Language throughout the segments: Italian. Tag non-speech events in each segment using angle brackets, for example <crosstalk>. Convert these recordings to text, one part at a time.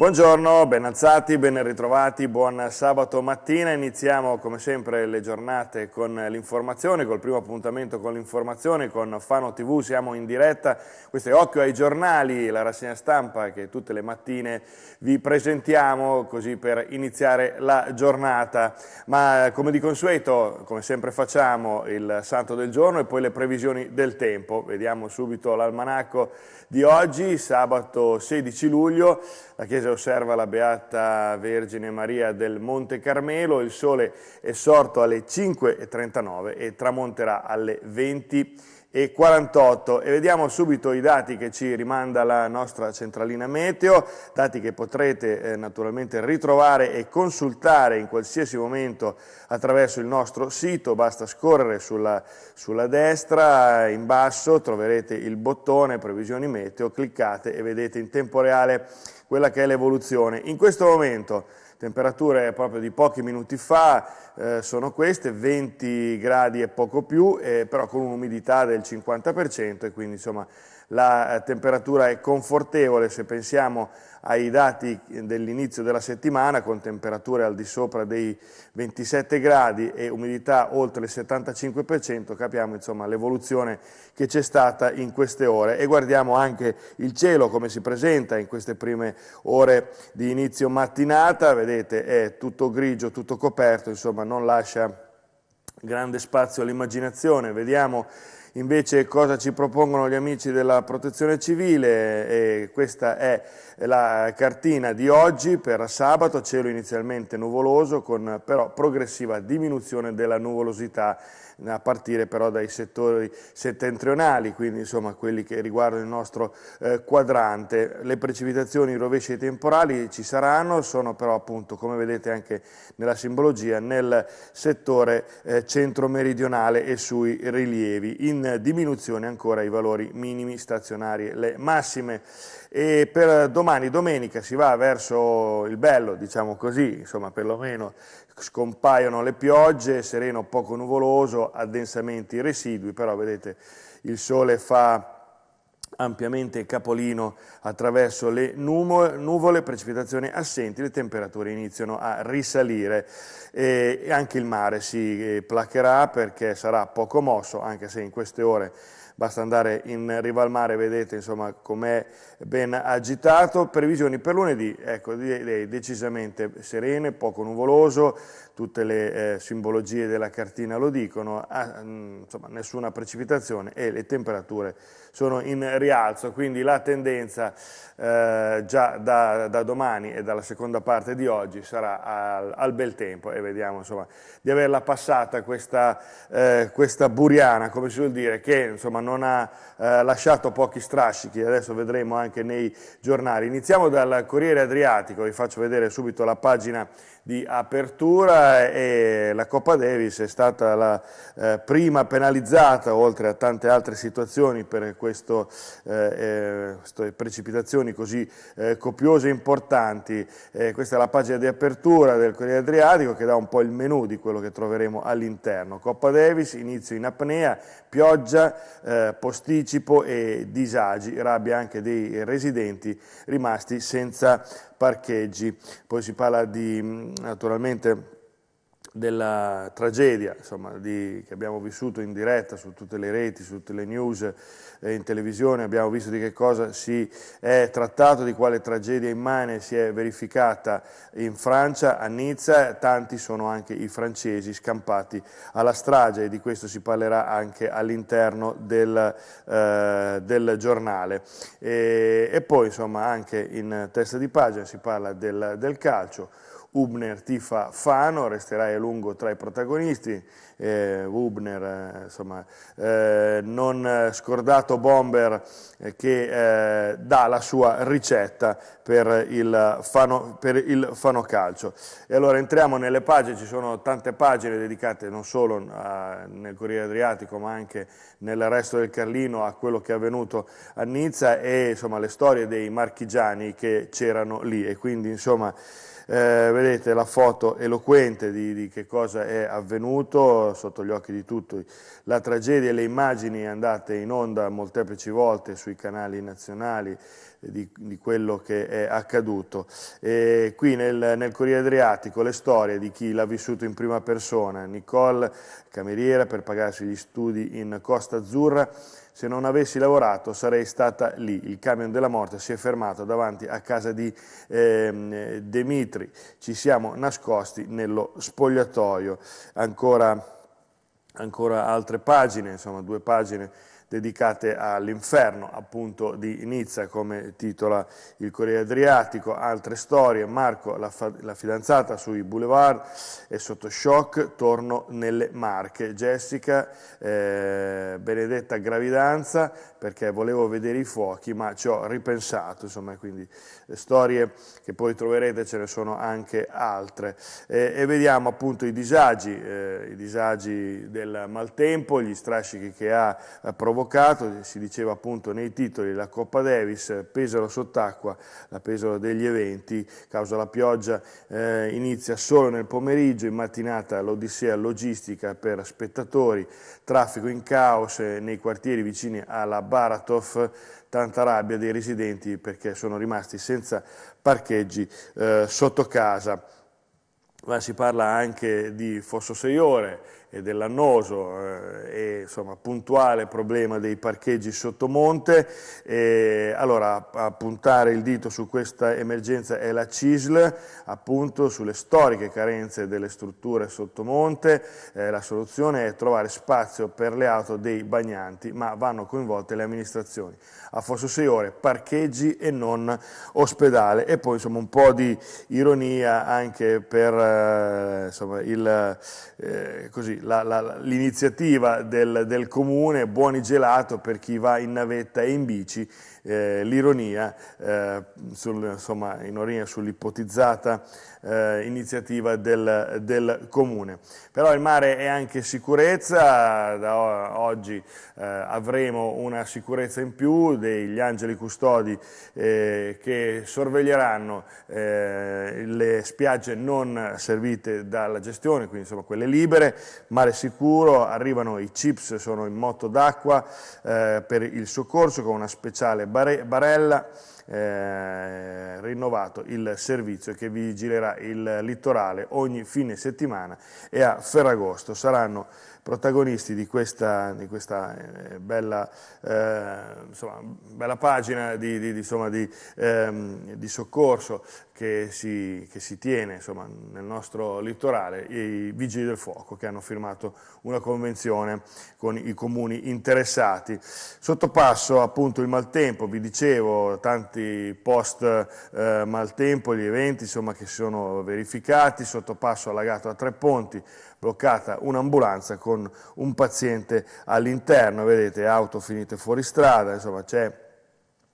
Buongiorno, ben alzati, ben ritrovati, buon sabato mattina. Iniziamo come sempre le giornate con l'informazione, col primo appuntamento con l'informazione, con Fano TV siamo in diretta. Questo è Occhio ai giornali, la rassegna stampa che tutte le mattine vi presentiamo così per iniziare la giornata. Ma come di consueto, come sempre facciamo, il santo del giorno e poi le previsioni del tempo. Vediamo subito l'almanacco di oggi, sabato 16 luglio. La Chiesa osserva la Beata Vergine Maria del Monte Carmelo, il sole è sorto alle 5.39 e tramonterà alle 20.00 e 48 e vediamo subito i dati che ci rimanda la nostra centralina meteo, dati che potrete eh, naturalmente ritrovare e consultare in qualsiasi momento attraverso il nostro sito, basta scorrere sulla, sulla destra, in basso troverete il bottone previsioni meteo, cliccate e vedete in tempo reale quella che è l'evoluzione. In questo momento temperature proprio di pochi minuti fa eh, sono queste, 20 gradi e poco più, eh, però con un'umidità del 50% e quindi insomma la eh, temperatura è confortevole se pensiamo ai dati dell'inizio della settimana con temperature al di sopra dei 27 gradi e umidità oltre il 75%, capiamo l'evoluzione che c'è stata in queste ore e guardiamo anche il cielo come si presenta in queste prime ore di inizio mattinata, vedete è tutto grigio, tutto coperto, insomma non lascia grande spazio all'immaginazione, vediamo Invece cosa ci propongono gli amici della protezione civile? E questa è la cartina di oggi per sabato, cielo inizialmente nuvoloso con però progressiva diminuzione della nuvolosità a partire però dai settori settentrionali, quindi insomma quelli che riguardano il nostro eh, quadrante. Le precipitazioni, i rovesci temporali ci saranno, sono però appunto come vedete anche nella simbologia nel settore eh, centro-meridionale e sui rilievi, in diminuzione ancora i valori minimi stazionari, le massime. E per domani, domenica, si va verso il bello, diciamo così, insomma perlomeno scompaiono le piogge, sereno poco nuvoloso, addensamenti residui, però vedete il sole fa ampiamente capolino attraverso le nuvole, precipitazioni assenti, le temperature iniziano a risalire e anche il mare si eh, placherà perché sarà poco mosso, anche se in queste ore basta andare in riva al mare, vedete insomma com'è ben agitato. Previsioni per lunedì, ecco, direi decisamente serene, poco nuvoloso, tutte le eh, simbologie della cartina lo dicono, ah, mm, insomma nessuna precipitazione e le temperature sono in rialzo, quindi la tendenza eh, già da, da, domani e dalla seconda parte di oggi sarà al, al bel tempo e vediamo insomma di averla passata questa, eh, questa buriana, come si vuol dire, che insomma non non ha eh, lasciato pochi strascichi, adesso vedremo anche nei giornali. Iniziamo dal Corriere Adriatico, vi faccio vedere subito la pagina di apertura e la Coppa Davis è stata la eh, prima penalizzata, oltre a tante altre situazioni, per questo, eh, eh queste precipitazioni così eh, copiose e importanti. Eh, questa è la pagina di apertura del Corriere Adriatico che dà un po' il menù di quello che troveremo all'interno. Coppa Davis, inizio in apnea, pioggia, eh, posticipo e disagi, rabbia anche dei residenti rimasti senza parcheggi. Poi si parla di, mm, naturalmente, della tragedia insomma, di, che abbiamo vissuto in diretta su tutte le reti, su tutte le news, eh, in televisione, abbiamo visto di che cosa si è trattato, di quale tragedia immane si è verificata in Francia, a Nizza, tanti sono anche i francesi scampati alla strage e di questo si parlerà anche all'interno del, eh, del, giornale. E, e, poi insomma anche in testa di pagina si parla del, del calcio Ubner tifa Fano, resterai a lungo tra i protagonisti, eh, Hubner, eh, insomma, eh, non scordato Bomber eh, che eh, dà la sua ricetta per il, fano, per il fano calcio. E allora entriamo nelle pagine, ci sono tante pagine dedicate non solo a, nel Corriere Adriatico ma anche nel resto del Carlino a quello che è avvenuto a Nizza e insomma, le storie dei marchigiani che c'erano lì e quindi insomma eh, vedete la foto eloquente di, di che cosa è avvenuto, sotto gli occhi di tutti, la tragedia e le immagini andate in onda molteplici volte sui canali nazionali eh, di, di quello che è accaduto. E qui nel, nel Corriere Adriatico le storie di chi l'ha vissuto in prima persona, Nicole, cameriera per pagarsi gli studi in Costa Azzurra, se non avessi lavorato sarei stata lì. Il camion della morte si è fermato davanti a casa di eh, Dimitri. Ci siamo nascosti nello spogliatoio. Ancora ancora altre pagine, insomma due pagine dedicate all'inferno, appunto di Nizza, come titola il Corriere Adriatico, altre storie, Marco, la, la fidanzata sui boulevard e sotto shock, torno nelle Marche, Jessica, eh, benedetta gravidanza, perché volevo vedere i fuochi, ma ci ho ripensato, insomma, quindi eh, storie che poi troverete, ce ne sono anche altre. Eh, e vediamo appunto i disagi, eh, i disagi del maltempo, gli strascichi che ha eh, provocato, provocato, si diceva appunto nei titoli, la Coppa Davis, Pesaro sott'acqua, la Pesaro degli eventi, causa la pioggia, eh, inizia solo nel pomeriggio, in mattinata l'odissea logistica per spettatori, traffico in caos eh, nei quartieri vicini alla Baratov, tanta rabbia dei residenti perché sono rimasti senza parcheggi eh, sotto casa. Ma si parla anche di Fosso Seiore, e dell'annoso eh, e insomma, puntuale problema dei parcheggi sottomonte. E, allora, a puntare il dito su questa emergenza è la CISL, appunto sulle storiche carenze delle strutture sottomonte. Eh, la soluzione è trovare spazio per le auto dei bagnanti, ma vanno coinvolte le amministrazioni. A Fosso 6 ore parcheggi e non ospedale. E poi insomma un po' di ironia anche per eh, insomma, il, eh, così, quindi l'iniziativa del, del comune Buoni Gelato per chi va in navetta e in bici eh, l'ironia eh, sul, sull'ipotizzata eh, iniziativa del, del, comune. Però il mare è anche sicurezza, da oggi eh, avremo una sicurezza in più degli angeli custodi eh, che sorveglieranno eh, le spiagge non servite dalla gestione, quindi insomma quelle libere, mare sicuro, arrivano i chips, sono in moto d'acqua per il soccorso con una speciale Barella, eh, rinnovato il servizio che vigilerà il litorale ogni fine settimana e a Ferragosto saranno protagonisti di questa, di questa eh, bella, eh, insomma, bella, pagina di, di, insomma, ehm, di, soccorso che si, che si tiene insomma, nel nostro litorale, i Vigili del Fuoco che hanno firmato una convenzione con i comuni interessati. Sottopasso appunto il maltempo, vi dicevo, tanti post eh, maltempo, gli eventi che si sono verificati, sottopasso allagato a tre ponti, bloccata un'ambulanza con con un paziente all'interno, vedete auto finite fuori strada, insomma c'è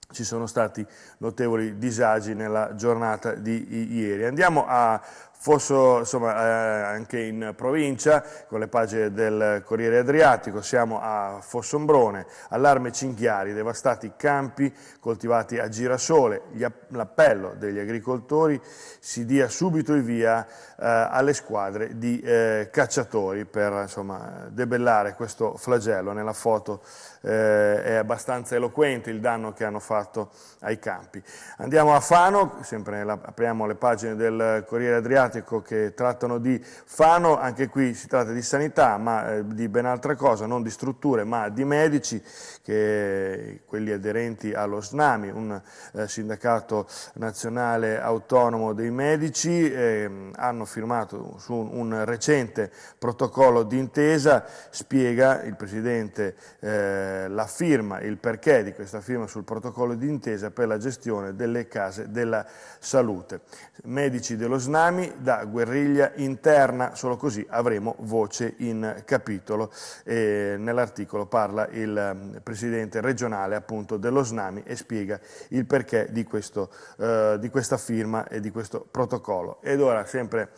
ci sono stati notevoli disagi nella giornata di ieri. Andiamo a Fosso, insomma, eh, anche in provincia, con le pagine del Corriere Adriatico, siamo a Fossombrone, allarme Cinghiari, devastati campi coltivati a girasole, l'appello degli agricoltori si dia subito il via eh, alle squadre di eh, cacciatori per insomma, debellare questo flagello. Nella foto eh, è abbastanza eloquente il danno che hanno fatto ai campi. Andiamo a Fano, sempre nella, apriamo le pagine del Corriere Adriatico, psichiatrico che trattano di Fano, anche qui si tratta di sanità, ma eh, di ben altra cosa, non di strutture, ma di medici, che, quelli aderenti allo SNAMI, un eh, sindacato nazionale autonomo dei medici, eh, hanno firmato su un recente protocollo d'intesa, spiega il Presidente eh, la firma, il perché di questa firma sul protocollo d'intesa per la gestione delle case della salute. Medici dello SNAMI da guerriglia interna, solo così avremo voce in capitolo. Nell'articolo parla il ehm, presidente regionale appunto dello SNAMI e spiega il perché di, questo, eh, di questa firma e di questo protocollo. Ed ora sempre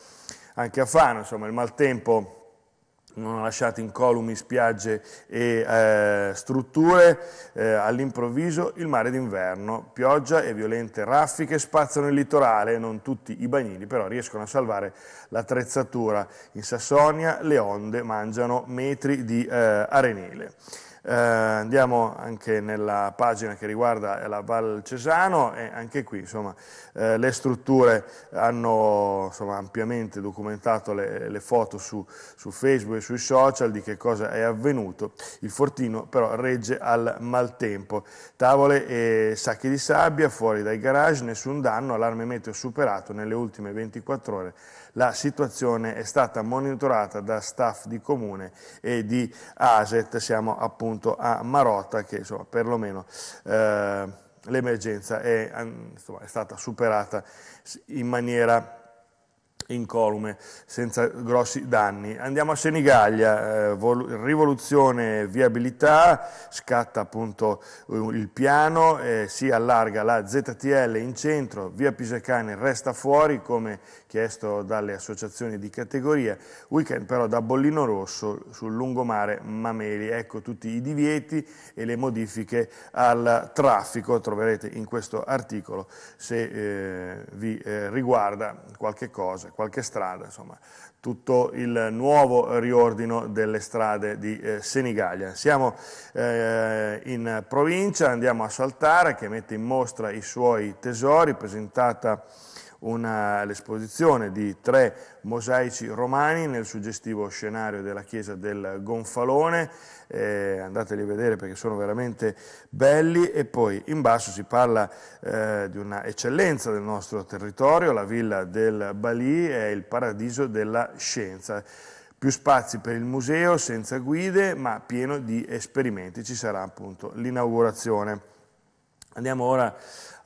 anche a Fano, insomma il maltempo non ha lasciato incolumi spiagge e eh, strutture, eh, all'improvviso il mare d'inverno, pioggia e violente raffiche spazzano il litorale, non tutti i bagnini però riescono a salvare l'attrezzatura. In Sassonia le onde mangiano metri di eh, arenile. Eh, andiamo anche nella pagina che riguarda la Val Cesano e anche qui insomma, eh, le strutture hanno insomma, ampiamente documentato le, le foto su, su, Facebook e sui social di che cosa è avvenuto. Il fortino però regge al maltempo. Tavole e sacchi di sabbia fuori dai garage, nessun danno, allarme meteo superato nelle ultime 24 ore la situazione è stata monitorata da staff di comune e di ASET, siamo appunto a Marotta che insomma, perlomeno eh, l'emergenza è, è stata superata in maniera incolume, senza grossi danni. Andiamo a Senigallia, eh, rivoluzione viabilità, scatta appunto eh, il piano, eh, si allarga la ZTL in centro, via Pisacane resta fuori come chiesto dalle associazioni di categoria, weekend però da bollino rosso sul lungomare Mameli, ecco tutti i divieti e le modifiche al traffico, troverete in questo articolo se eh, vi eh, riguarda qualche cosa qualche strada, insomma, tutto il nuovo riordino delle strade di eh, Senigallia. Siamo eh, in provincia, andiamo a Saltare che mette in mostra i suoi tesori, presentata l'esposizione di tre mosaici romani nel suggestivo scenario della chiesa del Gonfalone, eh, andateli a vedere perché sono veramente belli e poi in basso si parla eh, di una eccellenza del nostro territorio, la villa del Bali è il paradiso della scienza più spazi per il museo, senza guide, ma pieno di esperimenti. Ci sarà appunto l'inaugurazione. Andiamo ora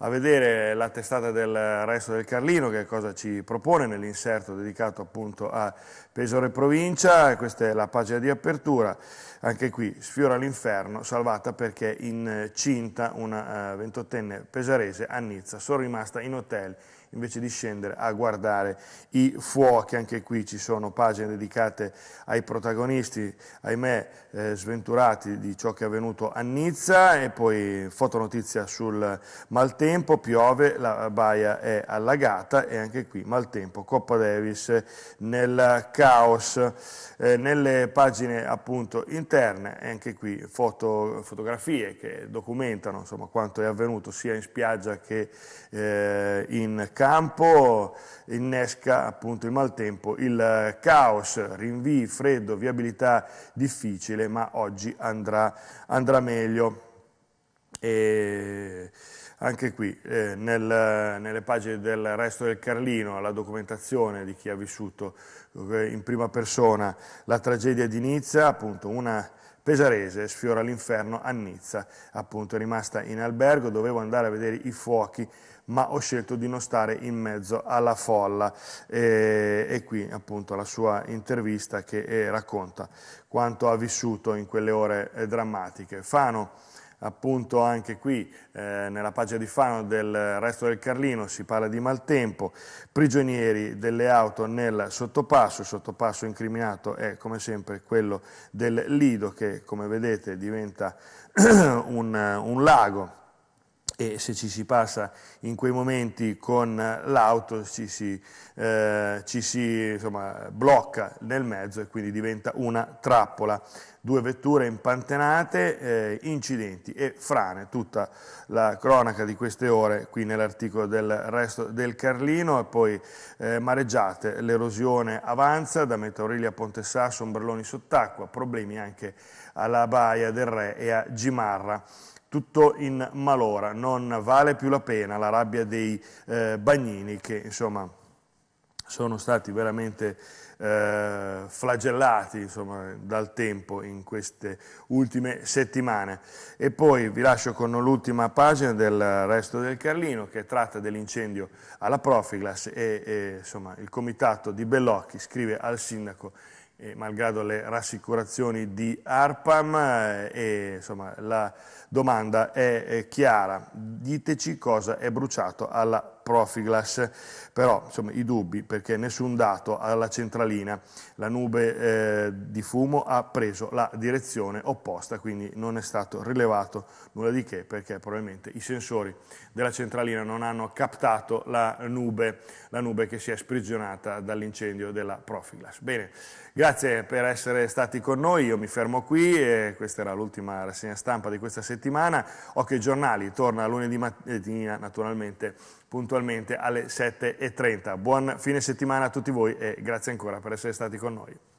a vedere la testata del resto del Carlino che cosa ci propone nell'inserto dedicato appunto a Pesaro e provincia, questa è la pagina di apertura, anche qui sfiora l'inferno, salvata perché incinta una eh, ventottenne pesarese a Nizza, sono rimasta in hotel invece di scendere a guardare i fuochi. Anche qui ci sono pagine dedicate ai protagonisti, ahimè, eh, sventurati di ciò che è avvenuto a Nizza e poi fotonotizia sul Maltempo tempo piove, la baia è allagata e anche qui maltempo, Coppa Davis nel caos. Eh, nelle pagine appunto interne, anche qui foto, fotografie che documentano insomma, quanto è avvenuto sia in spiaggia che eh, in campo, innesca appunto il maltempo, il caos, rinvii, freddo, viabilità difficile, ma oggi andrà, andrà meglio. E anche qui, eh, nel, nelle pagine del resto del Carlino, la documentazione di chi ha vissuto eh, in prima persona la tragedia di Nizza, appunto una pesarese sfiora l'inferno a Nizza, appunto è rimasta in albergo, dovevo andare a vedere i fuochi, ma ho scelto di non stare in mezzo alla folla e, e qui appunto la sua intervista che eh, racconta quanto ha vissuto in quelle ore eh, drammatiche. Fano appunto anche qui eh, nella pagina di Fano del resto del Carlino si parla di maltempo, prigionieri delle auto nel sottopasso, il sottopasso incriminato è come sempre quello del Lido che come vedete diventa <clears throat> un, un lago e se ci si passa in quei momenti con l'auto ci si, eh, ci si insomma, blocca nel mezzo e quindi diventa una trappola. Due vetture impantenate, eh, incidenti e frane, tutta la cronaca di queste ore qui nell'articolo del resto del Carlino e poi eh, mareggiate, l'erosione avanza da Metaurilia a Ponte Sasso, ombrelloni sott'acqua, problemi anche alla Baia del Re e a Gimarra tutto in malora, non vale più la pena la rabbia dei eh, bagnini che insomma sono stati veramente eh, flagellati insomma, dal tempo in queste ultime settimane. E poi vi lascio con l'ultima pagina del resto del Carlino che tratta dell'incendio alla Profiglas e, e insomma, il comitato di Bellocchi scrive al sindaco eh, malgrado le rassicurazioni di ARPAM, eh, e, insomma, la domanda è, è chiara diteci cosa è bruciato alla Profiglas. Però insomma, i dubbi perché nessun dato alla centralina, la nube eh, di fumo ha preso la direzione opposta, quindi non è stato rilevato nulla di che perché probabilmente i sensori della centralina non hanno captato la nube, la nube che si è sprigionata dall'incendio della Profiglas. Bene, grazie per essere stati con noi, io mi fermo qui, questa era l'ultima rassegna stampa di questa settimana, Occhio ai giornali torna lunedì di mattina eh, naturalmente puntualmente alle 7.30. Buon fine settimana a tutti voi e grazie ancora per essere stati con noi.